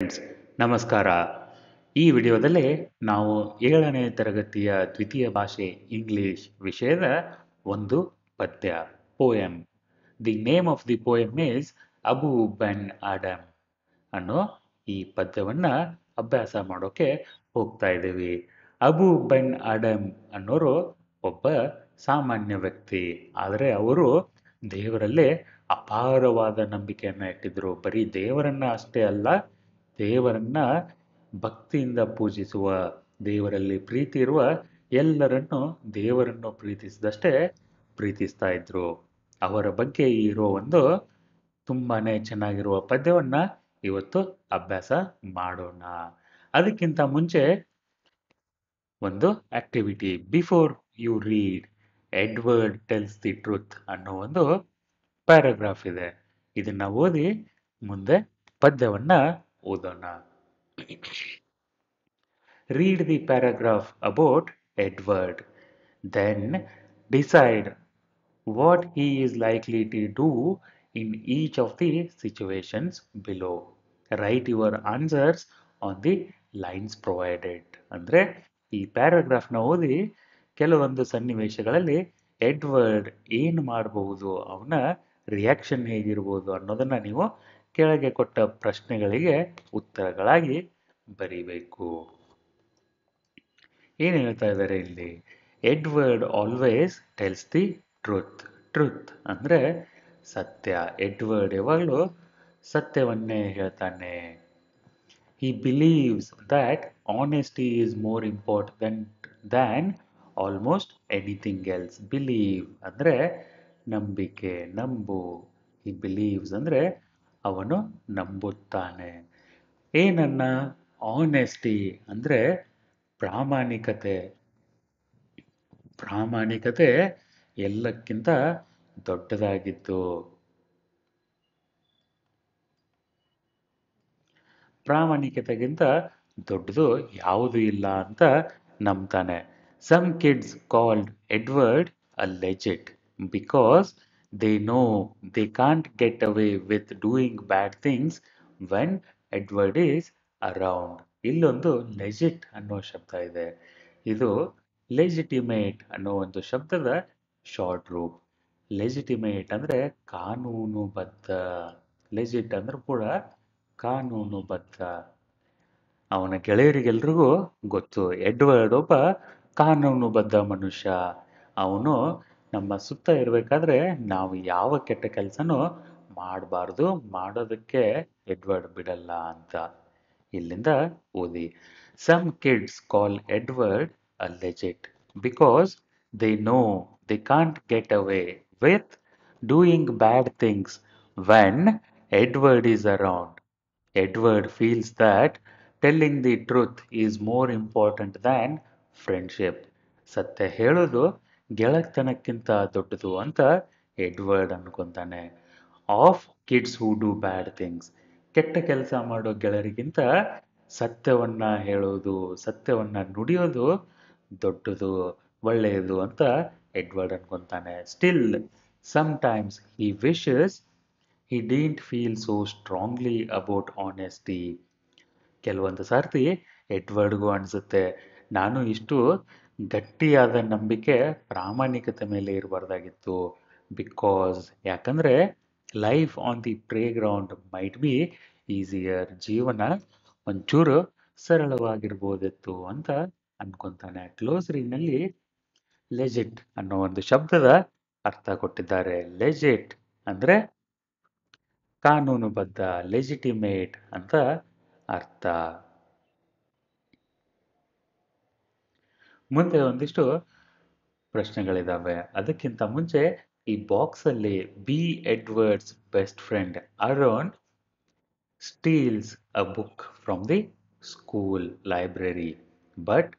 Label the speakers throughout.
Speaker 1: Friends ನಮಸ್ಕಾರ ಈ ವಿಡಿಯೋದಲ್ಲಿ ನಾವು ಏಳನೇ ತರಗತಿಯ ದ್ವಿತೀಯ ಭಾಷೆ ಇಂಗ್ಲಿಷ್ ವಿಷಯದ ಒಂದು ಪದ್ಯ poem the name of the poem is Abu Ben Adhem ಅನ್ನೋ ಈ ಪದ್ಯವನ್ನ ಅಭ್ಯಾಸ ಮಾಡೋಕೆ ಹೋಗ್ತಾ ಇದ್ದೀವಿ ಅಬು ಬೆನ್ ಆಡಮ್ ಅನ್ನೋರು ಒಬ್ಬ ಸಾಮಾನ್ಯ ವ್ಯಕ್ತಿ ಆದರೆ ಅವರು ದೇವರಲ್ಲೇ ಅಪಾರವಾದ ನಂಬಿಕೆಯನ್ನ ಇಟ್ಟಿದ್ರು ಬರೀ ದೇವರನ್ನ ಅಷ್ಟೇ ಅಲ್ಲ ದೇವರನ್ನ ಭಕ್ತಿಯಿಂದ ಪೂಜಿಸುವ ದೇವರಲ್ಲಿ ಪ್ರೀತಿ ಇರುವ ಎಲ್ಲರನ್ನು ದೇವರನ್ನು ಪ್ರೀತಿಸಿದಷ್ಟೇ ಪ್ರೀತಿಸ್ತಾ ಇದ್ರು ಅವರ ಬಗ್ಗೆ ಇರೋ ಒಂದು ತುಂಬಾನೇ ಚೆನ್ನಾಗಿರುವ ಪದ್ಯವನ್ನ ಇವತ್ತು ಅಭ್ಯಾಸ ಮಾಡೋಣ ಅದಕ್ಕಿಂತ ಮುಂಚೆ ಒಂದು activity before you read Edward tells the truth ಅನ್ನೋ ಒಂದು ಪ್ಯಾರಾಗ್ರಾಫ್ ಇದೆ ಇದನ್ನ ಓದಿ ಮುಂದೆ ಪದ್ಯವನ್ನ ಓದೋಣ read the paragraph about Edward then decide what he is likely to do in each of the situations below write your answers on the lines provided ಅಂದ್ರೆ ಈ ಪ್ಯಾರಾಗ್ರಾಫ್ ನ ಓದಿ ಕೆಲವೊಂದು ಸನ್ನಿವೇಶಗಳಲ್ಲಿ ಎಡ್ವರ್ಡ್ ಏನ್ ಮಾಡಬಹುದು ಅವನ ರಿಯಾಕ್ಷನ್ ಹೇಗಿರಬಹುದು ಅನ್ನೋದನ್ನ ನೀವು ಕೆಳಗೆ ಕೊಟ್ಟ ಪ್ರಶ್ನೆಗಳಿಗೆ ಉತ್ತರಗಳಾಗಿ ಬರೀಬೇಕು ಏನು ಹೇಳ್ತಾ ಇದ್ದಾರೆ ಇಲ್ಲಿ Edward always tells the truth truth ಅಂದ್ರೆ ಸತ್ಯ ಎಡ್ವರ್ಡ್ ಯಾವಾಗಲೂ ಸತ್ಯವನ್ನೇ ಹೇಳ್ತಾನೆ he believes that honesty is more important than almost anything else believe ಅಂದರೆ ನಂಬಿಕೆ ನಂಬು ಹಿ ಬಿಲೀವ್ಸ್ ಅಂದ್ರೆ ಅವನು ನಂಬುತ್ತಾನೆ ಏನನ್ನ ಆನೆಸ್ಟಿ ಅಂದ್ರೆ ಪ್ರಾಮಾಣಿಕತೆ ಪ್ರಾಮಾಣಿಕತೆ ಎಲ್ಲಕ್ಕಿಂತ ದೊಡ್ಡದಾಗಿತ್ತು ಪ್ರಾಮಾಣಿಕತೆಗಿಂತ ದೊಡ್ಡದು ಯಾವುದು ಇಲ್ಲ ಅಂತ ನಂಬ್ತಾನೆ some kids called Edward a legit because They know they can't get away with doing bad things when Edward is around ಇಲ್ಲೊಂದು ಲೆಜಿಟ್ ಅನ್ನೋ ಶಬ್ದ ಇದೆ ಇದು ಲೆಜಿಟಿಮೇಟ್ ಅನ್ನೋ ಒಂದು ಶಬ್ದದ ಶಾರ್ಟ್ ರೂಪ್ ಲೆಜಿಟಿಮೇಟ್ ಅಂದರೆ ಕಾನೂನುಬದ್ಧ ಲೆಜಿಟ್ ಅಂದ್ರೆ ಕೂಡ ಕಾನೂನುಬದ್ಧ ಅವನ ಗೆಳೆಯರಿಗೆಲ್ರಿಗೂ ಗೊತ್ತು ಎಡ್ವರ್ಡ್ ಒಬ್ಬ ಕಾನೂನುಬದ್ಧ ಮನುಷ್ಯ ಅವನು ನಮ್ಮ ಸುತ್ತ ಇರಬೇಕಾದ್ರೆ ನಾವು ಯಾವ ಕೆಟ್ಟ ಕೆಲಸನೂ ಮಾಡಬಾರ್ದು ಮಾಡೋದಕ್ಕೆ ಎಡ್ವರ್ಡ್ ಬಿಡಲ್ಲ ಅಂತ ಇಲ್ಲಿಂದ ಓದಿ some kids call Edward a legit because they know they can't get away with doing bad things when Edward is around Edward feels that telling the truth is more important than friendship ಸತ್ಯ ಹೇಳೋದು ಗೆಳತನಕ್ಕಿಂತ ದೊಡ್ಡದು ಅಂತ Edward ಅನ್ಕೊಂತಾನೆ of kids who do bad things ಕೆಟ್ಟ ಕೆಲಸ ಮಾಡೋ ಗೆಳರಿಗಿಂತ ಸತ್ಯವನ್ನ ಹೇಳೋದು ಸತ್ಯವನ್ನ ನುಡಿಯೋದು ದೊಡ್ಡದು ಒಳ್ಳೆಯದು ಅಂತ ಎಡ್ವರ್ಡ್ ಅನ್ಕೊಂತಾನೆ still sometimes he wishes he didn't feel so strongly about honesty ಕೆಲವೊಂದು ಸಾರ್ತಿ ಎಡ್ವರ್ಡ್ಗೂ ಅನಿಸುತ್ತೆ ನಾನು ಇಷ್ಟು ಗಟ್ಟಿಯಾದ ನಂಬಿಕೆ ಪ್ರಾಮಾಣಿಕತೆ ಮೇಲೆ ಇರಬಾರ್ದಾಗಿತ್ತು ಬಿಕಾಸ್ ಯಾಕಂದರೆ life on the playground might be easier ಜೀವನ ಒಂಚೂರು ಸರಳವಾಗಿರ್ಬೋದಿತ್ತು ಅಂತ ಅನ್ಕೊಂತಾನೆ ಕ್ಲೋಸ್ ರಿಂಗ್ನಲ್ಲಿ ಲೆಜಿಟ್ ಅನ್ನೋ ಒಂದು ಶಬ್ದದ ಅರ್ಥ ಕೊಟ್ಟಿದ್ದಾರೆ ಲೆಜೆಟ್ ಅಂದರೆ ಕಾನೂನುಬದ್ಧ ಲೆಜಿಟಿಮೇಟ್ ಅಂತ ಅರ್ಥ ಮುಂದೆ ಒಂದಿಷ್ಟು ಪ್ರಶ್ನೆಗಳಿದ್ದಾವೆ ಅದಕ್ಕಿಂತ ಮುಂಚೆ ಈ ಬಾಕ್ಸಲ್ಲಿ B Edward's best friend Aaron steals a book from the school library but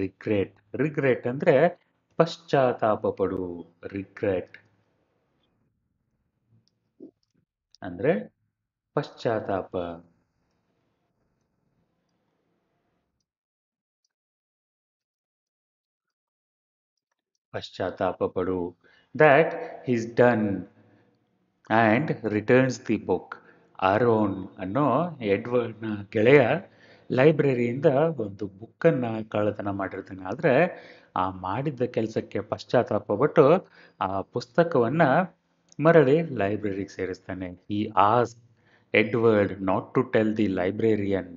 Speaker 1: regret regret ಅಂದರೆ ಪಶ್ಚಾತ್ತಾಪ ಪಡು ರಿಗ್ರೆಟ್ ಅಂದರೆ ಪಶ್ಚಾತ್ತಾಪ ಪಶ್ಚಾತ್ತಾಪ ಪಡು that is done and returns the book Aaron ಅನ್ನೋ ಎಡ್ವರ್ಡ್ನ ಗೆಳೆಯ ಲೈಬ್ರರಿಯಿಂದ ಒಂದು ಬುಕ್ಕನ್ನು ಕಳ್ಳತನ ಮಾಡಿರ್ತಾನೆ ಆದರೆ ಆ ಮಾಡಿದ್ದ ಕೆಲಸಕ್ಕೆ ಪಶ್ಚಾತ್ತಾಪಪಟ್ಟು ಆ ಪುಸ್ತಕವನ್ನು ಮರಳಿ ಲೈಬ್ರರಿಗೆ ಸೇರಿಸ್ತಾನೆ ಈ ಆಸ್ Edward not to tell the librarian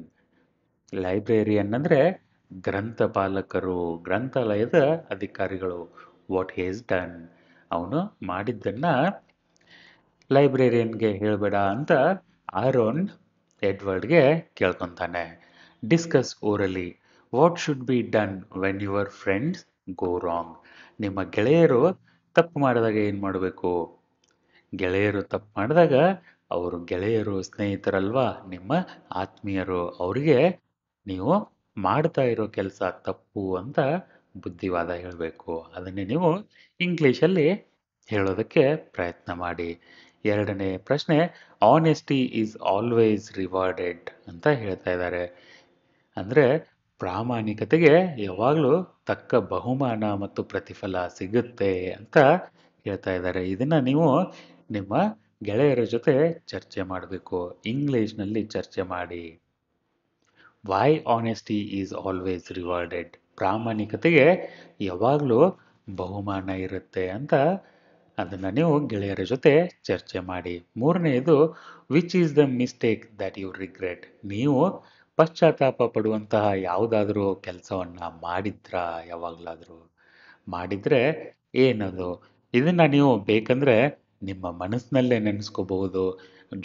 Speaker 1: librarian ಅಂದರೆ ಗ್ರಂಥಪಾಲಕರು ಗ್ರಂಥಾಲಯದ ಅಧಿಕಾರಿಗಳು ವಾಟ್ ಹೇಸ್ ಡನ್ ಅವನು ಮಾಡಿದ್ದನ್ನ ಲೈಬ್ರೇರಿಯನ್ಗೆ ಹೇಳ್ಬೇಡ ಅಂತ ಆರೋನ್ ಎಡ್ವರ್ಡ್ಗೆ ಕೇಳ್ಕೊತಾನೆ discuss orally what should be done when your friends go wrong ನಿಮ್ಮ ಗೆಳೆಯರು ತಪ್ಪು ಮಾಡಿದಾಗ ಏನು ಮಾಡಬೇಕು ಗೆಳೆಯರು ತಪ್ಪು ಮಾಡಿದಾಗ ಅವರು ಗೆಳೆಯರು ಸ್ನೇಹಿತರಲ್ವಾ ನಿಮ್ಮ ಆತ್ಮೀಯರು ಅವರಿಗೆ ನೀವು ಮಾಡ್ತಾ ಇರೋ ಕೆಲಸ ತಪ್ಪು ಅಂತ ಬುದ್ಧಿವಾದ ಹೇಳಬೇಕು ಅದನ್ನೇ ನೀವು ಇಂಗ್ಲೀಷಲ್ಲಿ ಹೇಳೋದಕ್ಕೆ ಪ್ರಯತ್ನ ಮಾಡಿ ಎರಡನೇ ಪ್ರಶ್ನೆ ಆನೆಸ್ಟಿ ಈಸ್ ಆಲ್ವೇಸ್ ರಿವಾರ್ಡೆಡ್ ಅಂತ ಹೇಳ್ತಾ ಇದ್ದಾರೆ ಅಂದರೆ ಪ್ರಾಮಾಣಿಕತೆಗೆ ಯಾವಾಗಲೂ ತಕ್ಕ ಬಹುಮಾನ ಮತ್ತು ಪ್ರತಿಫಲ ಸಿಗುತ್ತೆ ಅಂತ ಹೇಳ್ತಾ ಇದ್ದಾರೆ ಇದನ್ನು ನೀವು ನಿಮ್ಮ ಗೆಳೆಯರ ಜೊತೆ ಚರ್ಚೆ ಮಾಡಬೇಕು ಇಂಗ್ಲೀಷ್ನಲ್ಲಿ ಚರ್ಚೆ ಮಾಡಿ why honesty is always rewarded ಪ್ರಾಮಾಣಿಕತೆಗೆ ಯಾವಾಗಲೂ ಬಹುಮಾನ ಇರುತ್ತೆ ಅಂತ ಅದನ್ನು ನೀವು ಗೆಳೆಯರ ಜೊತೆ ಚರ್ಚೆ ಮಾಡಿ ಮೂರನೆಯದು which is the mistake that you regret ನೀವು ಪಶ್ಚಾತ್ತಾಪ ಪಡುವಂತಹ ಯಾವುದಾದ್ರೂ ಕೆಲಸವನ್ನು ಮಾಡಿದ್ರಾ ಯಾವಾಗಲಾದರೂ ಮಾಡಿದರೆ ಏನದು ಇದನ್ನು ನೀವು ಬೇಕಂದರೆ ನಿಮ್ಮ ಮನಸ್ಸಿನಲ್ಲೇ ನೆನೆಸ್ಕೋಬಹುದು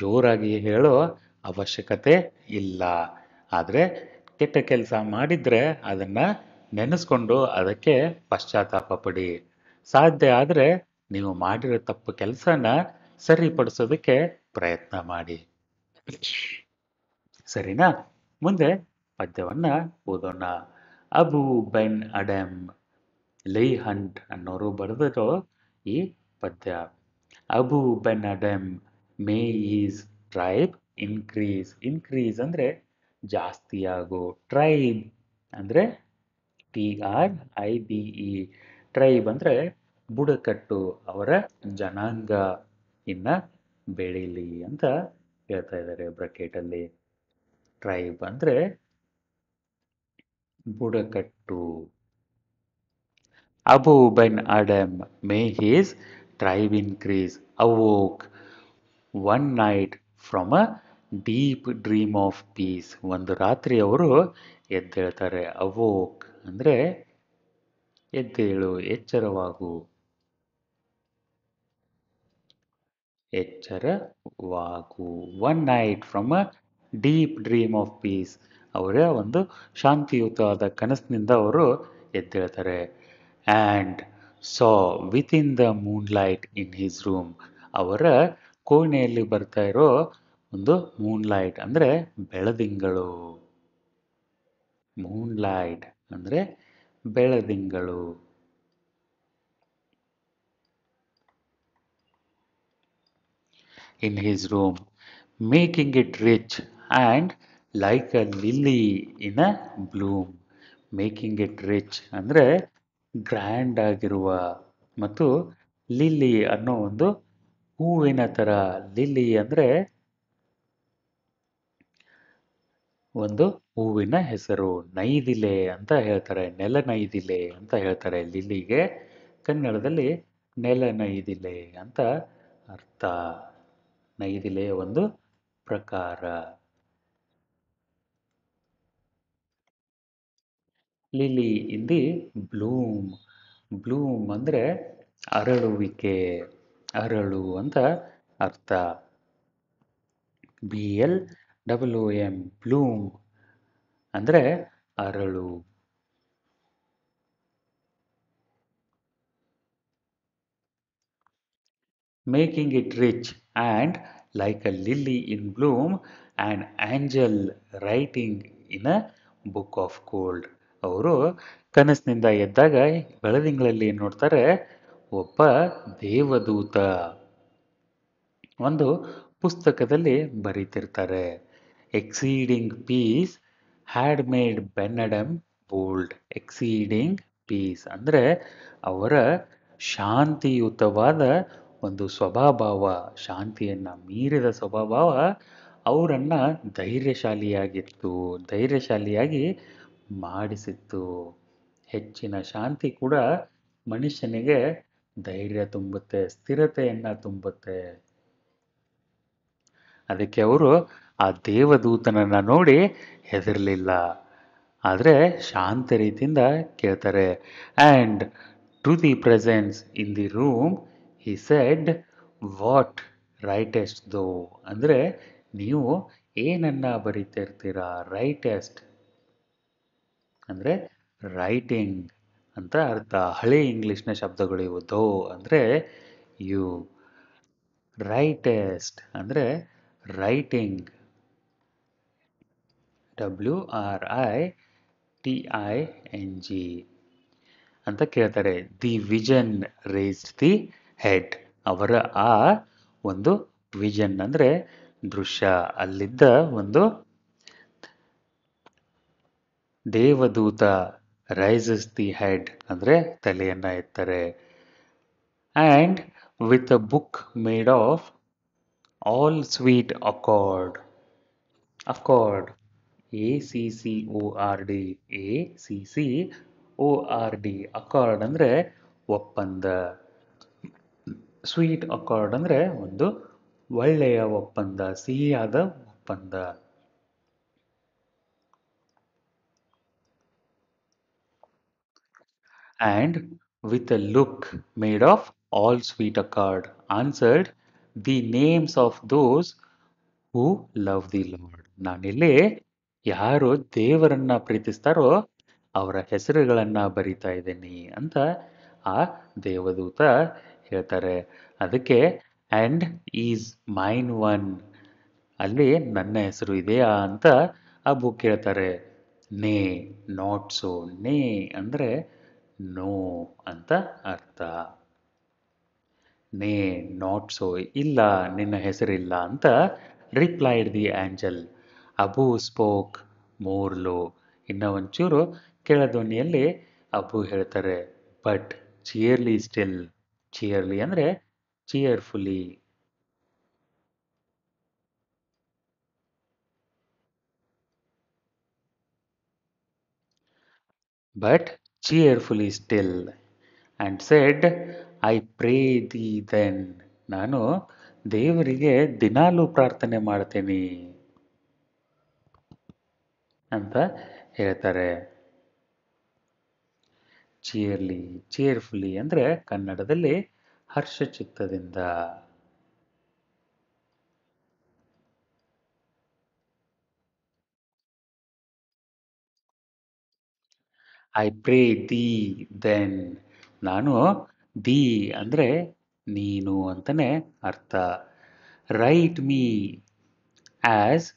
Speaker 1: ಜೋರಾಗಿ ಹೇಳೋ ಅವಶ್ಯಕತೆ ಇಲ್ಲ ಆದರೆ ಕೆಟ್ಟ ಕೆಲಸ ಮಾಡಿದರೆ ಅದನ್ನು ನೆನೆಸ್ಕೊಂಡು ಅದಕ್ಕೆ ಪಶ್ಚಾತ್ತಾಪ ಪಡಿ ಸಾಧ್ಯ ಆದರೆ ನೀವು ಮಾಡಿರೋ ತಪ್ಪು ಕೆಲಸನ ಸರಿಪಡಿಸೋದಕ್ಕೆ ಪ್ರಯತ್ನ ಮಾಡಿ ಸರಿನಾ ಮುಂದೆ ಪದ್ಯವನ್ನ ಓದೋಣ ಅಬು ಬೆನ್ ಅಡೆಮ್ ಲೈ ಹಂಟ್ ಅನ್ನೋರು ಬರೆದರು ಈ ಪದ್ಯ Abu Ben Adhem may his tribe increase increase ಅಂದ್ರೆ ಜಾಸ್ತಿ ಜಾಸ್ತಿಯಾಗು ಟ್ರೈಬ್ ಅಂದ್ರೆ T R I B E tribe ಅಂದ್ರೆ ಬುಡಕಟ್ಟು ಅವರ ಜನಾಂಗ ಇನ್ನ ಬೆಳೀಲಿ ಅಂತ ಹೇಳ್ತಾ ಇದ್ದಾರೆ ಬ್ರಕೆಟಲ್ಲಿ ಟ್ರೈಬ್ ಅಂದ್ರೆ ಬುಡಕಟ್ಟು Abu Ben Adhem may his tribe increase awoke one night from a deep dream of peace ಒಂದು ರಾತ್ರಿ ಅವರು ಎದ್ದೇಳ್ತಾರೆ ಅವೋಕ್ ಅಂದರೆ ಎದ್ದೇಳು ಎಚ್ಚರವಾಗು ಎಚ್ಚರವಾಗು one night from a deep dream of peace ಅವರ ಒಂದು ಶಾಂತಿಯುತವಾದ ಕನಸಿನಿಂದ ಅವರು ಎದ್ದೇಳ್ತಾರೆ and saw within the moonlight in his room ಅವರ ಕೋಣೆಯಲ್ಲಿ ಬರ್ತಾ ಇರೋ ಒಂದು ಮೂನ್ ಲೈಟ್ ಅಂದರೆ ಬೆಳದಿಂಗಳು ಮೂನ್ ಲೈಟ್ ಅಂದರೆ ಬೆಳದಿಂಗಳು in his room making it rich and like a lily in making it rich ಅಂದರೆ ಗ್ರ್ಯಾಂಡ್ ಆಗಿರುವ ಮತ್ತು ಲಿಲ್ಲಿ ಅನ್ನೋ ಒಂದು ಹೂವಿನ ಥರ ಲಿಲ್ಲಿ ಅಂದರೆ ಒಂದು ಹೂವಿನ ಹೆಸರು ನೈದಿಲೆ ಅಂತ ಹೇಳ್ತಾರೆ ನೆಲ ನೈದಿಲೆ ಅಂತ ಹೇಳ್ತಾರೆ ಲಿಲಿಗೆ ಕನ್ನಡದಲ್ಲಿ ನೆಲ ನೈದಿಲೆ ಅಂತ ಅರ್ಥ ನೈದಿಲೆಯ ಒಂದು ಪ್ರಕಾರ ಲಿಲಿ ಇಂದಿ ಬ್ಲೂಮ್ ಬ್ಲೂಮ್ ಅಂದ್ರೆ ಅರಳುವಿಕೆ ಅರಳು ಅಂತ ಅರ್ಥ B L W M bloom ಅಂದರೆ ಅರಳು making it rich and like a lily in bloom and angel writing in a book of gold ಅವರು ಕನಸಿನಿಂದ ಎದ್ದಾಗ ಬೆಳದಿಂಗಳಲ್ಲಿ ಏನು ನೋಡ್ತಾರೆ ಒಬ್ಬ ದೇವದೂತ ಒಂದು ಪುಸ್ತಕದಲ್ಲಿ ಬರೀತಿರ್ತಾರೆ exceeding peace had made Benadem bold. Exceeding peace ಅಂದರೆ ಅವರ ಶಾಂತಿಯುತವಾದ ಒಂದು ಸ್ವಭಾವ ಶಾಂತಿಯನ್ನು ಮೀರಿದ ಸ್ವಭಾವ ಅವರನ್ನು ಧೈರ್ಯಶಾಲಿಯಾಗಿತ್ತು ಧೈರ್ಯಶಾಲಿಯಾಗಿ ಮಾಡಿಸಿತ್ತು ಹೆಚ್ಚಿನ ಶಾಂತಿ ಕೂಡ ಮನುಷ್ಯನಿಗೆ ಧೈರ್ಯ ತುಂಬುತ್ತೆ ಸ್ಥಿರತೆಯನ್ನು ತುಂಬುತ್ತೆ ಅದಕ್ಕೆ ಅವರು ಆ ದೇವದೂತನನ್ನು ನೋಡಿ ಹೆದರಲಿಲ್ಲ ಆದರೆ ಶಾಂತ ರೀತಿಯಿಂದ ಕೇಳ್ತಾರೆ and to the presence in the room he said what writest thou ಅಂದರೆ ನೀವು ಏನನ್ನು ಇರ್ತೀರಾ ರೈಟೆಸ್ಟ್ ಅಂದರೆ ರೈಟಿಂಗ್ ಅಂತ ಅರ್ಥ ಹಳೆ ಇಂಗ್ಲಿಷ್ನ ಶಬ್ದಗಳು ಇವು ದೋ ಅಂದರೆ ಯು ರೈಟೆಸ್ಟ್ ಅಂದರೆ writing W R I T I N G ಅಂತ ಕೇಳ್ತಾರೆ the vision raised the head ಅವರ ಆ ಒಂದು ವಿಜನ್ ಅಂದರೆ ದೃಶ್ಯ ಅಲ್ಲಿದ್ದ ಒಂದು ದೇವದೂತ ರೈಸಸ್ ದಿ ಹೆಡ್ ಅಂದರೆ ತಲೆಯನ್ನು ಎತ್ತಾರೆ and with a book made of all sweet accord accord A C C O R D A C C O R D accord ಅಂದರೆ ಒಪ್ಪಂದ ಸ್ವೀಟ್ ಅಕಾರ್ಡ್ ಅಂದರೆ ಒಂದು ಒಳ್ಳೆಯ ಒಪ್ಪಂದ ಸಿಹಿಯಾದ ಒಪ್ಪಂದ and with a look made of all sweet accord answered the names of those who love the Lord ನಾನಿಲ್ಲಿ ಯಾರು ದೇವರನ್ನ ಪ್ರೀತಿಸ್ತಾರೋ ಅವರ ಹೆಸರುಗಳನ್ನು ಬರಿತಾ ಇದ್ದೀನಿ ಅಂತ ಆ ದೇವದೂತ ಹೇಳ್ತಾರೆ ಅದಕ್ಕೆ ಆ್ಯಂಡ್ ಈಸ್ ಮೈನ್ ಒನ್ ಅಲ್ಲಿ ನನ್ನ ಹೆಸರು ಇದೆಯಾ ಅಂತ ಆ ಬುಕ್ ಹೇಳ್ತಾರೆ ನೇ ನಾಟ್ ಸೋ ನೇ ಅಂದರೆ ನೋ ಅಂತ ಅರ್ಥ ನೇ ನಾಟ್ ಸೋ ಇಲ್ಲ ನಿನ್ನ ಹೆಸರಿಲ್ಲ ಅಂತ replied the angel Abou spoke more low ಇನ್ನೂ ಒಂಚೂರು ಕೆಳಧ್ವನಿಯಲ್ಲಿ ಅಬು ಹೇಳ್ತಾರೆ ಬಟ್ ಚಿಯರ್ಲಿ ಸ್ಟಿಲ್ ಚಿಯರ್ಲಿ ಅಂದರೆ cheerfully but cheerfully still and said I pray thee then ನಾನು ದೇವರಿಗೆ ದಿನಾಲೂ ಪ್ರಾರ್ಥನೆ ಮಾಡ್ತೀನಿ ಅಂತ ಹೇಳ್ತಾರೆ ಚೇರ್ಲಿ ಚೇರ್ಫುಲಿ ಅಂದ್ರೆ ಕನ್ನಡದಲ್ಲಿ ಹರ್ಷಚಿತ್ತದಿಂದ ಐ ಪ್ರೇ ದಿ ದೆನ್ ನಾನು ದಿ ಅಂದ್ರೆ ನೀನು ಅಂತಾನೆ ಅರ್ಥ write me as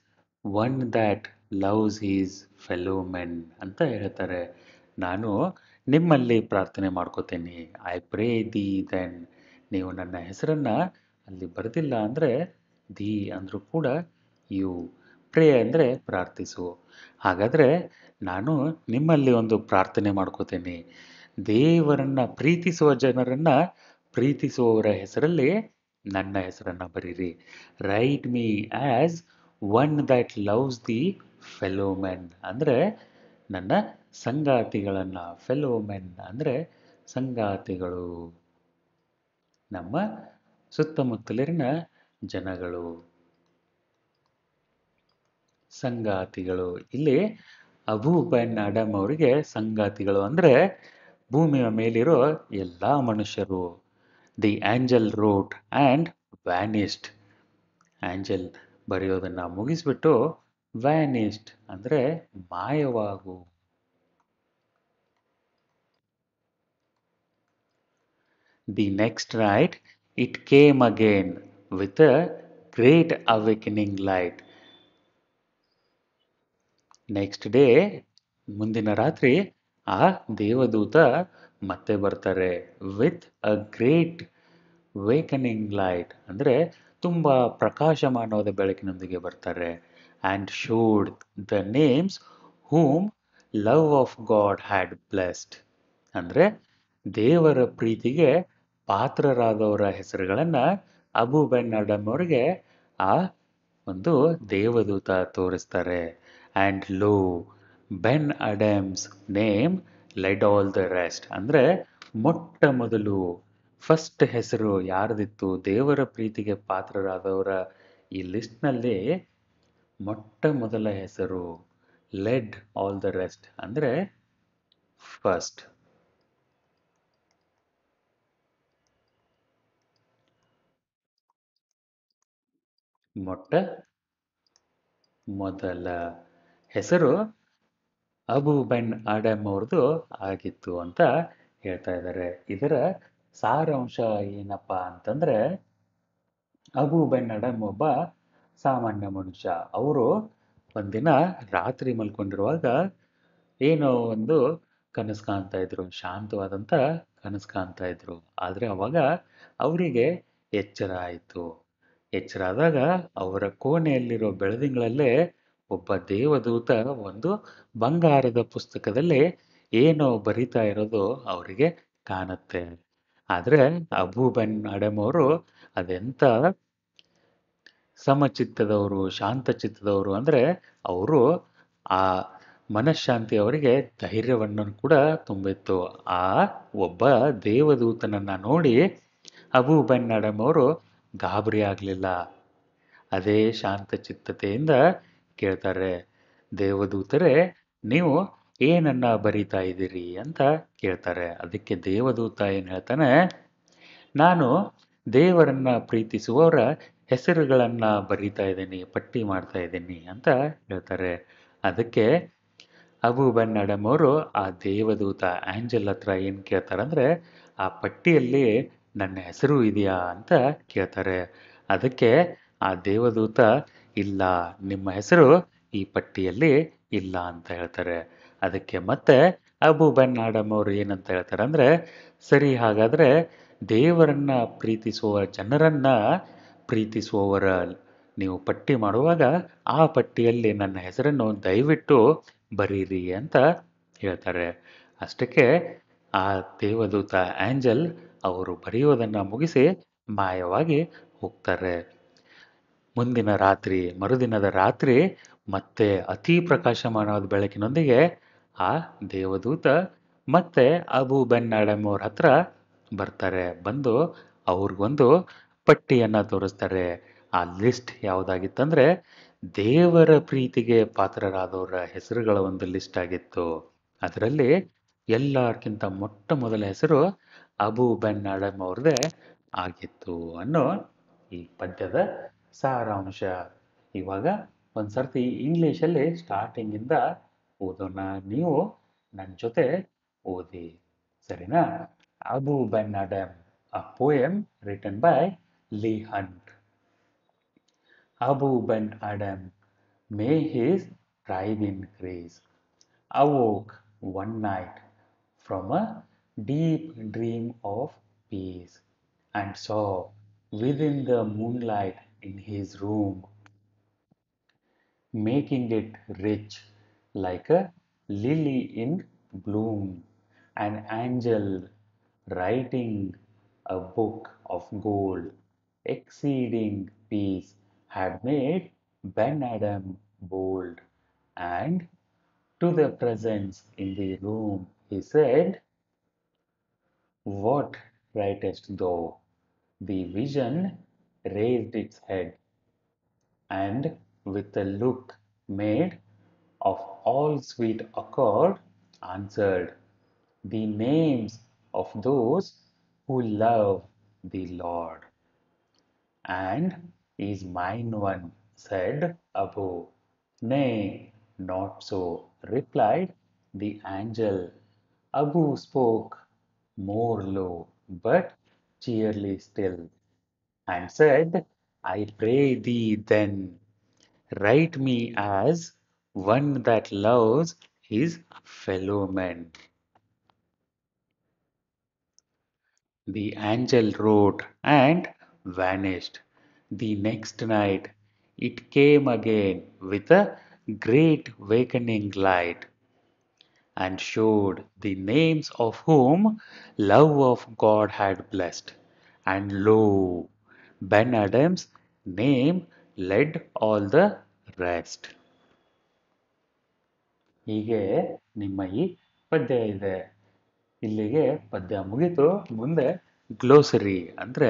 Speaker 1: one that loves his fellow men ಅಂತ ಹೇಳ್ತಾರೆ ನಾನು ನಿಮ್ಮಲ್ಲಿ ಪ್ರಾರ್ಥನೆ ಮಾಡ್ಕೋತೀನಿ ಐ ಪ್ರೇ ದಿ ದೆನ್ ನೀವು ನನ್ನ ಹೆಸರನ್ನು ಅಲ್ಲಿ ಬರೆದಿಲ್ಲ ಅಂದರೆ ದಿ ಅಂದರೂ ಕೂಡ ಯು ಪ್ರೇ ಅಂದರೆ ಪ್ರಾರ್ಥಿಸು ಹಾಗಾದರೆ ನಾನು ನಿಮ್ಮಲ್ಲಿ ಒಂದು ಪ್ರಾರ್ಥನೆ ಮಾಡ್ಕೋತೀನಿ ದೇವರನ್ನು ಪ್ರೀತಿಸುವ ಜನರನ್ನು ಪ್ರೀತಿಸುವವರ ಹೆಸರಲ್ಲಿ ನನ್ನ ಹೆಸರನ್ನು ಬರೀರಿ write me as one that loves the fellow men ಅಂದರೆ ನನ್ನ ಸಂಗಾತಿಗಳನ್ನು ಫೆಲೋ ಮೆನ್ ಅಂದರೆ ಸಂಗಾತಿಗಳು ನಮ್ಮ ಸುತ್ತಮುತ್ತಲಿನ ಜನಗಳು ಸಂಗಾತಿಗಳು ಇಲ್ಲಿ ಅಬು ಅಡಮ್ ಅವರಿಗೆ ಸಂಗಾತಿಗಳು ಅಂದ್ರೆ ಭೂಮಿಯ ಮೇಲಿರೋ ಎಲ್ಲಾ ಮನುಷ್ಯರು the angel wrote and vanished angel ಬರೆಯೋದನ್ನ ಮುಗಿಸ್ಬಿಟ್ಟು ವ್ಯಾನಿಸ್ಟ್ ಅಂದರೆ ಮಾಯವಾಗು the next night it came again with a great awakening light next day ಮುಂದಿನ ರಾತ್ರಿ ಆ ದೇವದೂತ ಮತ್ತೆ ಬರ್ತಾರೆ with a great wakening light ಅಂದರೆ ತುಂಬ ಪ್ರಕಾಶಮಾನವಾದ ಬೆಳಕಿನೊಂದಿಗೆ ಬರ್ತಾರೆ and showed the names whom love of God had blessed ಅಂದರೆ ದೇವರ ಪ್ರೀತಿಗೆ ಪಾತ್ರರಾದವರ ಹೆಸರುಗಳನ್ನು ಅಬು ಬೆನ್ ಅಡಮ್ ಅವ್ರಿಗೆ ಆ ಒಂದು ದೇವದೂತ ತೋರಿಸ್ತಾರೆ and lo Ben Adhem's name led all the rest ಅಂದರೆ ಮೊಟ್ಟ ಮೊದಲು ಫಸ್ಟ್ ಹೆಸರು ಯಾರ್ದಿತ್ತು ದೇವರ ಪ್ರೀತಿಗೆ ಪಾತ್ರರಾದವರ ಈ ಲಿಸ್ಟ್ನಲ್ಲಿ ಮೊಟ್ಟ ಮೊದಲ ಹೆಸರು ಲೆಡ್ ಆಲ್ ದ ರೆಸ್ಟ್ ಅಂದರೆ ಫಸ್ಟ್ ಮೊಟ್ಟ ಮೊದಲ ಹೆಸರು ಅಬು ಬೆನ್ ಆಡಮ್ ಅವ್ರದ್ದು ಆಗಿತ್ತು ಅಂತ ಹೇಳ್ತಾ ಇದ್ದಾರೆ ಇದರ ಸಾರಾಂಶ ಏನಪ್ಪಾ ಅಂತಂದ್ರೆ ಅಬು ಬೆನ್ ಆಡಮ್ ಒಬ್ಬ ಸಾಮಾನ್ಯ ಮನುಷ್ಯ ಅವರು ಒಂದಿನ ರಾತ್ರಿ ಮಲ್ಕೊಂಡಿರುವಾಗ ಏನೋ ಒಂದು ಕನಸು ಕಾಣ್ತಾ ಇದ್ರು ಶಾಂತವಾದಂತ ಕನಸು ಕಾಣ್ತಾ ಇದ್ರು ಆದರೆ ಅವಾಗ ಅವರಿಗೆ ಎಚ್ಚರ ಆಯಿತು ಎಚ್ಚರ ಆದಾಗ ಅವರ ಕೋಣೆಯಲ್ಲಿರೋ ಬೆಳದಿಂಗಳಲ್ಲೇ ಒಬ್ಬ ದೇವದೂತ ಒಂದು ಬಂಗಾರದ ಪುಸ್ತಕದಲ್ಲಿ ಏನೋ ಬರಿತಾ ಇರೋದು ಅವರಿಗೆ ಕಾಣುತ್ತೆ ಆದರೆ ಅಬೂಬನ್ ಅಡಮ್ ಅವರು ಅದೆಂಥ ಸಮಚಿತ್ತದವರು ಶಾಂತಚಿತ್ತದವರು ಅಂದ್ರೆ ಅವರು ಆ ಮನಃಶಾಂತಿ ಅವರಿಗೆ ಧೈರ್ಯವನ್ನು ಕೂಡ ತುಂಬಿತ್ತು ಆ ಒಬ್ಬ ದೇವದೂತನನ್ನ ನೋಡಿ ಅಬು ಬೆನ್ನಡಮ್ ಅವರು ಗಾಬರಿ ಆಗಲಿಲ್ಲ ಅದೇ ಶಾಂತಚಿತ್ತತೆಯಿಂದ ಕೇಳ್ತಾರೆ ದೇವದೂತರೇ ನೀವು ಏನನ್ನ ಬರಿತಾ ಇದ್ದೀರಿ ಅಂತ ಕೇಳ್ತಾರೆ ಅದಕ್ಕೆ ದೇವದೂತ ಏನು ಹೇಳ್ತಾನೆ ನಾನು ದೇವರನ್ನ ಪ್ರೀತಿಸುವವರ ಹೆಸರುಗಳನ್ನು ಬರಿತಾ ಇದ್ದೀನಿ ಪಟ್ಟಿ ಮಾಡ್ತಾ ಇದ್ದೀನಿ ಅಂತ ಹೇಳ್ತಾರೆ ಅದಕ್ಕೆ ಅಬು ಬೆನ್ ಅವರು ಆ ದೇವದೂತ ಆಂಜಲ್ ಹತ್ರ ಏನು ಕೇಳ್ತಾರಂದರೆ ಆ ಪಟ್ಟಿಯಲ್ಲಿ ನನ್ನ ಹೆಸರು ಇದೆಯಾ ಅಂತ ಕೇಳ್ತಾರೆ ಅದಕ್ಕೆ ಆ ದೇವದೂತ ಇಲ್ಲ ನಿಮ್ಮ ಹೆಸರು ಈ ಪಟ್ಟಿಯಲ್ಲಿ ಇಲ್ಲ ಅಂತ ಹೇಳ್ತಾರೆ ಅದಕ್ಕೆ ಮತ್ತೆ ಅಬು ಬೆನ್ ಅವರು ಏನಂತ ಹೇಳ್ತಾರೆ ಅಂದರೆ ಸರಿ ಹಾಗಾದರೆ ದೇವರನ್ನು ಪ್ರೀತಿಸುವ ಜನರನ್ನು ಪ್ರೀತಿಸುವವರ ನೀವು ಪಟ್ಟಿ ಮಾಡುವಾಗ ಆ ಪಟ್ಟಿಯಲ್ಲಿ ನನ್ನ ಹೆಸರನ್ನು ದಯವಿಟ್ಟು ಬರೀರಿ ಅಂತ ಹೇಳ್ತಾರೆ ಅಷ್ಟಕ್ಕೆ ಆ ದೇವದೂತ ಆಂಜಲ್ ಅವರು ಬರೆಯುವುದನ್ನು ಮುಗಿಸಿ ಮಾಯವಾಗಿ ಹೋಗ್ತಾರೆ ಮುಂದಿನ ರಾತ್ರಿ ಮರುದಿನದ ರಾತ್ರಿ ಮತ್ತೆ ಅತಿ ಪ್ರಕಾಶಮಾನವಾದ ಬೆಳಕಿನೊಂದಿಗೆ ಆ ದೇವದೂತ ಮತ್ತೆ ಅಬು ಬೆನ್ನಾಡಮ್ಮವ್ರ ಹತ್ರ ಬರ್ತಾರೆ ಬಂದು ಅವ್ರಿಗೊಂದು ಪಟ್ಟಿಯನ್ನು ತೋರಿಸ್ತಾರೆ ಆ ಲಿಸ್ಟ್ ಯಾವುದಾಗಿತ್ತಂದರೆ ದೇವರ ಪ್ರೀತಿಗೆ ಪಾತ್ರರಾದವರ ಹೆಸರುಗಳ ಒಂದು ಲಿಸ್ಟ್ ಆಗಿತ್ತು ಅದರಲ್ಲಿ ಎಲ್ಲರ್ಕಿಂತ ಮೊಟ್ಟ ಮೊದಲ ಹೆಸರು ಅಬು ಬೆನ್ ಆಡಮ್ ಅವ್ರದ್ದೇ ಆಗಿತ್ತು ಅನ್ನೋ ಈ ಪದ್ಯದ ಸಾರಾಂಶ ಇವಾಗ ಒಂದು ಸರ್ತಿ ಇಂಗ್ಲೀಷಲ್ಲಿ ಸ್ಟಾರ್ಟಿಂಗಿಂದ ಓದೋಣ ನೀವು ನನ್ನ ಜೊತೆ ಓದಿ ಸರಿನಾ Abou Ben Adhem a poem written by Lee Hunt. Abu Ben Adam, may his tribe increase, awoke one night from a deep dream of peace and saw within the moonlight in his room, making it rich like a lily in bloom, an angel writing a book of gold exceeding peace had made Ben Adam bold, and to the presence in the room he said, What writest thou? The vision raised its head, and with a look made of all sweet accord, answered, The names of those who love the Lord and is mine one, said Abu. Nay, not so, replied the angel. Abu spoke more low, but cheerily still, and said, I pray thee then, write me as one that loves his fellow men. The angel wrote, and vanished. The next night it came again with a great wakening light and showed the names of whom love of God had blessed. And lo, Ben Adam's name led all the rest. ಹೀಗೆ ನಿಮ್ಮ ಈ ಪದ್ಯ ಇದೆ ಇಲ್ಲಿಗೆ ಪದ್ಯ ಮುಗಿತು ಮುಂದೆ glossary ಅಂದರೆ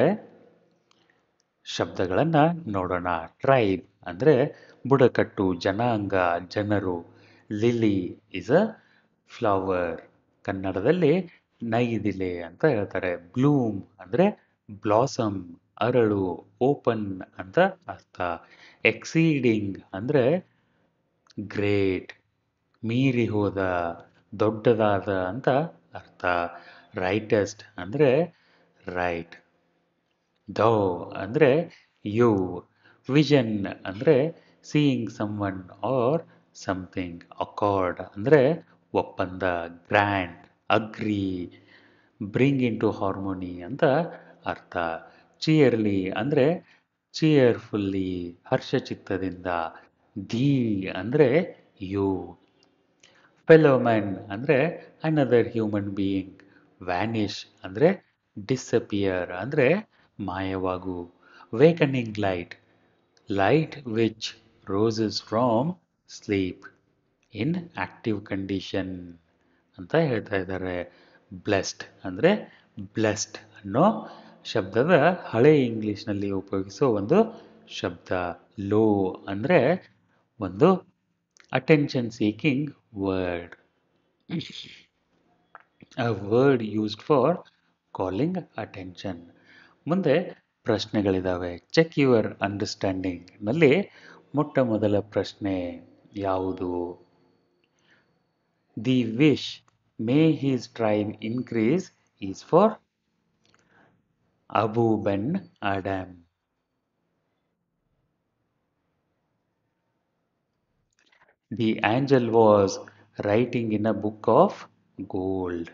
Speaker 1: ಶಬ್ದಗಳನ್ನು ನೋಡೋಣ ಟ್ರೈಬ್ ಅಂದರೆ ಬುಡಕಟ್ಟು ಜನಾಂಗ ಜನರು ಲಿಲಿ ಇಸ್ ಅ ಫ್ಲವರ್ ಕನ್ನಡದಲ್ಲಿ ನೈದಿಲೆ ಅಂತ ಹೇಳ್ತಾರೆ ಬ್ಲೂಮ್ ಅಂದರೆ ಬ್ಲಾಸಮ್ ಅರಳು ಓಪನ್ ಅಂತ ಅರ್ಥ ಎಕ್ಸೀಡಿಂಗ್ ಅಂದರೆ ಗ್ರೇಟ್ ಮೀರಿ ಹೋದ ದೊಡ್ಡದಾದ ಅಂತ ಅರ್ಥ ರೈಟೆಸ್ಟ್ ಅಂದರೆ ರೈಟ್ ಧೌ ಅಂದರೆ ಯು ವಿಷನ್ ಅಂದರೆ seeing some or something accord ಅಂದರೆ ಒಪ್ಪಂದ grand agree bring into harmony ಅಂತ ಅರ್ಥ ಚಿಯರ್ಲಿ ಅಂದರೆ ಚಿಯರ್ಫುಲ್ಲಿ ಹರ್ಷಚಿತ್ತದಿಂದ ದಿ ಅಂದರೆ ಯು ಫೆಲೋಮನ್ ಅಂದರೆ ಅನದರ್ ಹ್ಯೂಮನ್ ಬೀಯಿಂಗ್ ವ್ಯಾನಿಶ್ ಅಂದರೆ ಡಿಸಪಿಯರ್ ಅಂದರೆ ಮಾಯವಾಗು wakening light light which rouses from sleep in active condition ಅಂತ ಹೇಳ್ತಾ ಇದ್ದಾರೆ ಬ್ಲೆಸ್ಡ್ ಅಂದರೆ ಬ್ಲೆಸ್ಡ್ ಅನ್ನೋ ಶಬ್ದದ ಹಳೆ ಇಂಗ್ಲೀಷ್ನಲ್ಲಿ ಉಪಯೋಗಿಸೋ ಒಂದು ಶಬ್ದ ಲೋ ಅಂದರೆ ಒಂದು attention seeking word a word used for calling attention ಮುಂದೆ ಪ್ರಶ್ನೆಗಳಿದ್ದಾವೆ ಚೆಕ್ ಯುವರ್ ನಲ್ಲಿ ಮೊಟ್ಟ ಮೊದಲ ಪ್ರಶ್ನೆ ಯಾವುದು the wish may his tribe increase is for Abou Ben Adhem the angel was writing in a book of gold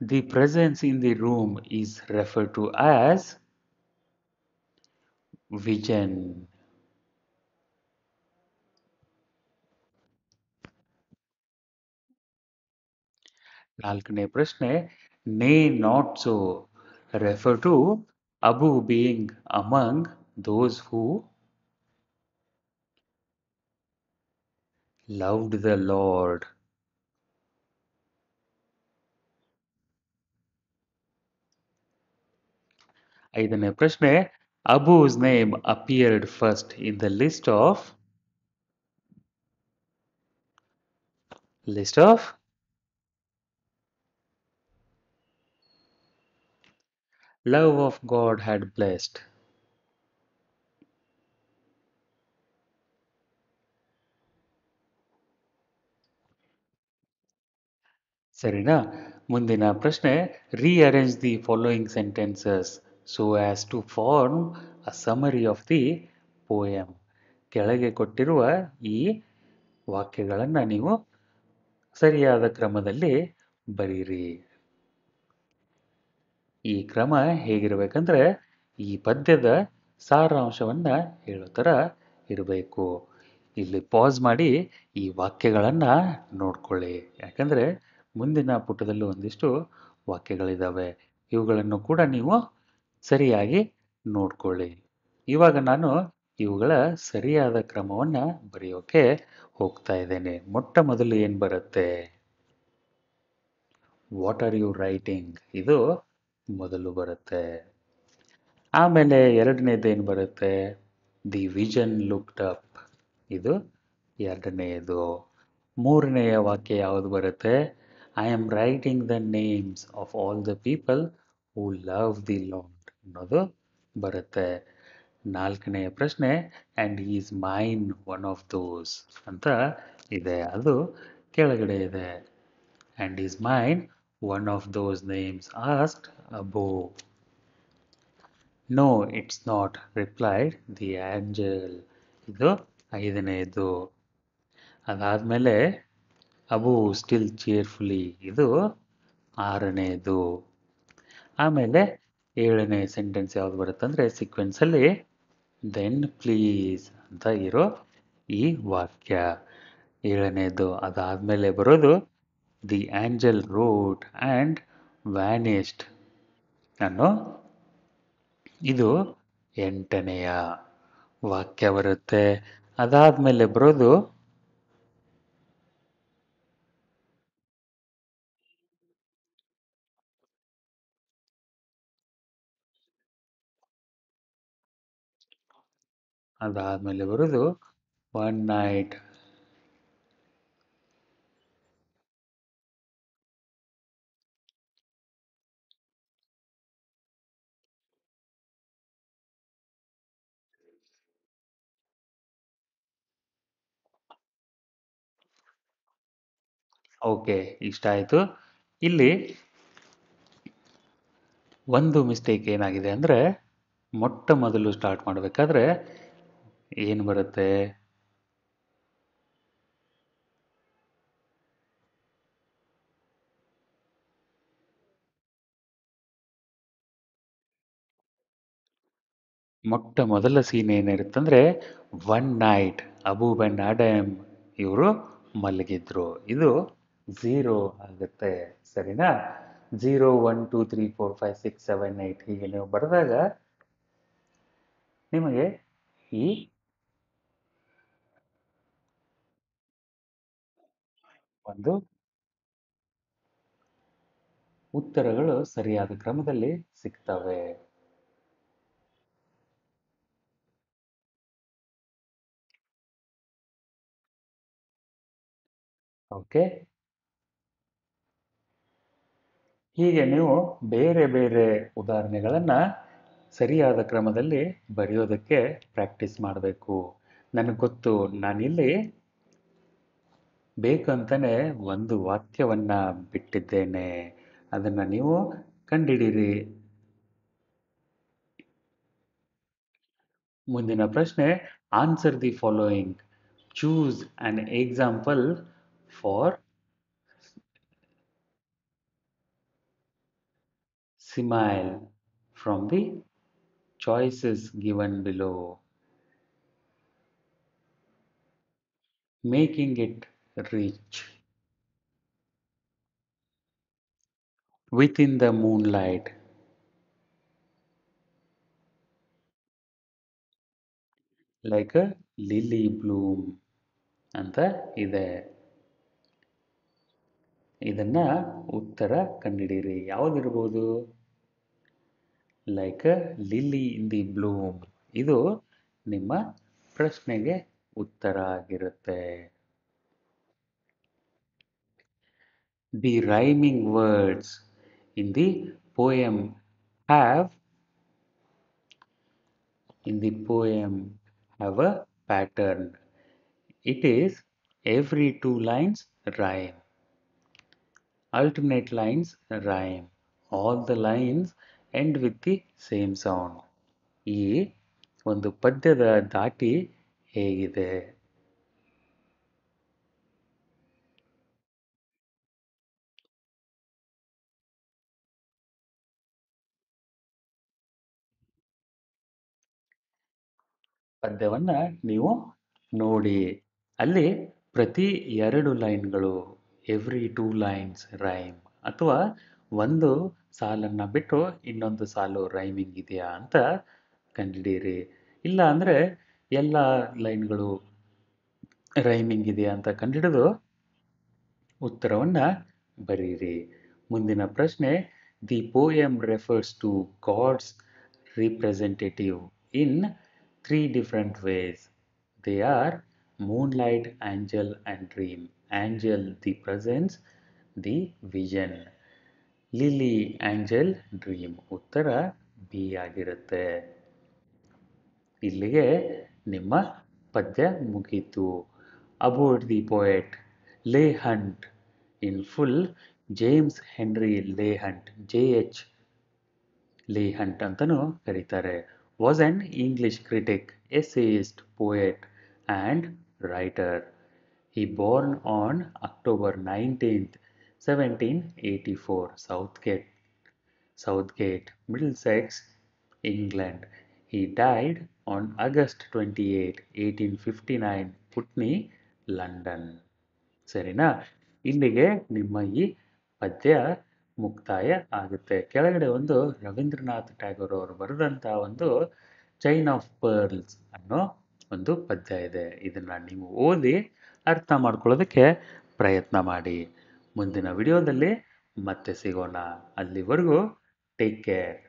Speaker 1: the presence in the room is referred to as vision. Nalkane Prashne, nay not so, refer to Abu being among those who loved the Lord. ಐದನೇ ಪ್ರಶ್ನೆ Abou's name appeared first in the list of list of love of God had blessed. ಸರಿನಾ ಮುಂದಿನ ಪ್ರಶ್ನೆ rearrange the following sentences so as to form a summary of the poem ಕೆಳಗೆ ಕೊಟ್ಟಿರುವ ಈ ವಾಕ್ಯಗಳನ್ನು ನೀವು ಸರಿಯಾದ ಕ್ರಮದಲ್ಲಿ ಬರೀರಿ ಈ ಕ್ರಮ ಹೇಗಿರಬೇಕಂದ್ರೆ ಈ ಪದ್ಯದ ಸಾರಾಂಶವನ್ನು ಹೇಳೋ ಥರ ಇರಬೇಕು ಇಲ್ಲಿ ಪಾಸ್ ಮಾಡಿ ಈ ವಾಕ್ಯಗಳನ್ನು ನೋಡ್ಕೊಳ್ಳಿ ಯಾಕಂದರೆ ಮುಂದಿನ ಪುಟದಲ್ಲೂ ಒಂದಿಷ್ಟು ವಾಕ್ಯಗಳಿದ್ದಾವೆ ಇವುಗಳನ್ನು ಕೂಡ ನೀವು ಸರಿಯಾಗಿ ನೋಡ್ಕೊಳ್ಳಿ ಇವಾಗ ನಾನು ಇವುಗಳ ಸರಿಯಾದ ಕ್ರಮವನ್ನು ಬರೆಯೋಕೆ ಹೋಗ್ತಾ ಇದ್ದೇನೆ ಮೊಟ್ಟ ಮೊದಲು ಏನು ಬರುತ್ತೆ ವಾಟ್ ಆರ್ ಯು ರೈಟಿಂಗ್ ಇದು ಮೊದಲು ಬರುತ್ತೆ ಆಮೇಲೆ ಎರಡನೇದು ಏನು ಬರುತ್ತೆ ದಿ ವಿಷನ್ ಲುಕ್ಡ್ ಅಪ್ ಇದು ಎರಡನೆಯದು ಮೂರನೆಯ ವಾಕ್ಯ ಯಾವುದು ಬರುತ್ತೆ I am writing the names of all the people who love the long ಅನ್ನೋದು ಬರುತ್ತೆ ನಾಲ್ಕನೆಯ ಪ್ರಶ್ನೆ and is mine one of those ಅಂತ ಇದೆ ಅದು ಕೆಳಗಡೆ ಇದೆ and is mine one of those names asked Abou no it's not replied the angel ಇದು ಐದನೆಯದು ಅದಾದಮೇಲೆ ಅಬು ಸ್ಟಿಲ್ ಚೇರ್ಫುಲಿ ಇದು ಆರನೆಯದು ಆಮೇಲೆ ಏಳನೇ ಸೆಂಟೆನ್ಸ್ ಯಾವ್ದು ಬರುತ್ತೆ ಅಂದರೆ ಸೀಕ್ವೆನ್ಸಲ್ಲಿ ದೆನ್ ಪ್ಲೀಸ್ ಅಂತ ಇರೋ ಈ ವಾಕ್ಯ ಏಳನೇದು ಅದಾದಮೇಲೆ ಬರೋದು the angel wrote and vanished ಅನ್ನೋ ಇದು ಎಂಟನೆಯ ವಾಕ್ಯ ಬರುತ್ತೆ ಅದಾದಮೇಲೆ ಬರೋದು ಅದಾದಮೇಲೆ ಬರೋದು ಒನ್ ನೈಟ್ ಓಕೆ ಇಷ್ಟ ಆಯ್ತು ಇಲ್ಲಿ ಒಂದು ಮಿಸ್ಟೇಕ್ ಏನಾಗಿದೆ ಅಂದರೆ ಮೊಟ್ಟ ಮೊದಲು ಸ್ಟಾರ್ಟ್ ಮಾಡಬೇಕಾದ್ರೆ ಏನು ಬರುತ್ತೆ ಮೊಟ್ಟ ಮೊದಲ ಸೀನ್ ಏನಿರುತ್ತಂದ್ರೆ one night Abou Ben Adhem ಇವರು ಮಲಗಿದ್ರು ಇದು ಝೀರೋ ಆಗುತ್ತೆ ಸರಿನಾ zero one two three four five six seven eight ಹೀಗೆ ನೀವು ಬರೆದಾಗ ನಿಮಗೆ ಈ ಒಂದು ಉತ್ತರಗಳು ಸರಿಯಾದ ಕ್ರಮದಲ್ಲಿ ಸಿಗ್ತವೆ ಓಕೆ ಹೀಗೆ ನೀವು ಬೇರೆ ಬೇರೆ ಉದಾಹರಣೆಗಳನ್ನು ಸರಿಯಾದ ಕ್ರಮದಲ್ಲಿ ಬರೆಯೋದಕ್ಕೆ ಪ್ರಾಕ್ಟೀಸ್ ಮಾಡಬೇಕು ನನಗೆ ಗೊತ್ತು ನಾನಿಲ್ಲಿ ಬೇಕಂತಾನೆ ಒಂದು ವಾಕ್ಯವನ್ನು ಬಿಟ್ಟಿದ್ದೇನೆ ಅದನ್ನು ನೀವು ಕಂಡಿಡೀರಿ ಮುಂದಿನ ಪ್ರಶ್ನೆ answer the following choose an example for simile from the choices given below making it reach. Within the moonlight, like lily bloom ಅಂತ ಇದೆ ಇದನ್ನ ಉತ್ತರ ಕಂಡಿಡೀರಿ ಯಾವುದಿರ್ಬೋದು like lily in the bloom ಇದು ನಿಮ್ಮ ಪ್ರಶ್ನೆಗೆ ಉತ್ತರ ಆಗಿರುತ್ತೆ The rhyming words in the poem have in the poem have a pattern. It is every two lines rhyme. Alternate lines rhyme. All the lines end with the same sound. ಈ ಒಂದು ಪದ್ಯದ ಧಾಟಿ ಹೇಗಿದೆ ಪದ್ಯವನ್ನು ನೀವು ನೋಡಿ ಅಲ್ಲಿ ಪ್ರತಿ ಎರಡು ಲೈನ್ಗಳು ಎವ್ರಿ ಟೂ ಲೈನ್ಸ್ ರೈಮ್ ಅಥವಾ ಒಂದು ಸಾಲನ್ನು ಬಿಟ್ಟು ಇನ್ನೊಂದು ಸಾಲು ರೈಮಿಂಗ್ ಇದೆಯಾ ಅಂತ ಕಂಡುಹಿಡೀರಿ ಇಲ್ಲ ಅಂದರೆ ಎಲ್ಲ ಲೈನ್ಗಳು ರೈಮಿಂಗ್ ಇದೆಯಾ ಅಂತ ಕಂಡುಹಿಡಿದು ಉತ್ತರವನ್ನು ಬರೀರಿ ಮುಂದಿನ ಪ್ರಶ್ನೆ the poem refers to God's representative in three different ways. They are moonlight, angel and dream. Angel, the presence, the vision. Lily, angel, dream. Uttara, B. Agirate. Ilige, Nima, Padya, Mukitu. About the poet, Lay Hunt. In full, James Henry Lay Hunt. J.H. Lay Hunt. Antano, was an English critic, essayist, poet, and writer. He born on October 19, 1784, Southgate, Southgate, Middlesex, England. He died on August 28, 1859, Putney, London. ಸರಿನಾ ಇಲ್ಲಿಗೆ ನಿಮ್ಮ ಈ ಪದ್ಯ ಮುಕ್ತಾಯ ಆಗುತ್ತೆ ಕೆಳಗಡೆ ಒಂದು ರವೀಂದ್ರನಾಥ್ ಟ್ಯಾಗೋರ್ ಅವರು ಬರೆದಂಥ ಒಂದು ಚೈನ್ ಆಫ್ ಪರ್ಲ್ಸ್ ಅನ್ನೋ ಒಂದು ಪದ್ಯ ಇದೆ ಇದನ್ನು ನೀವು ಓದಿ ಅರ್ಥ ಮಾಡ್ಕೊಳ್ಳೋದಕ್ಕೆ ಪ್ರಯತ್ನ ಮಾಡಿ ಮುಂದಿನ ವಿಡಿಯೋದಲ್ಲಿ ಮತ್ತೆ ಸಿಗೋಣ ಅಲ್ಲಿವರೆಗೂ ಟೇಕ್ ಕೇರ್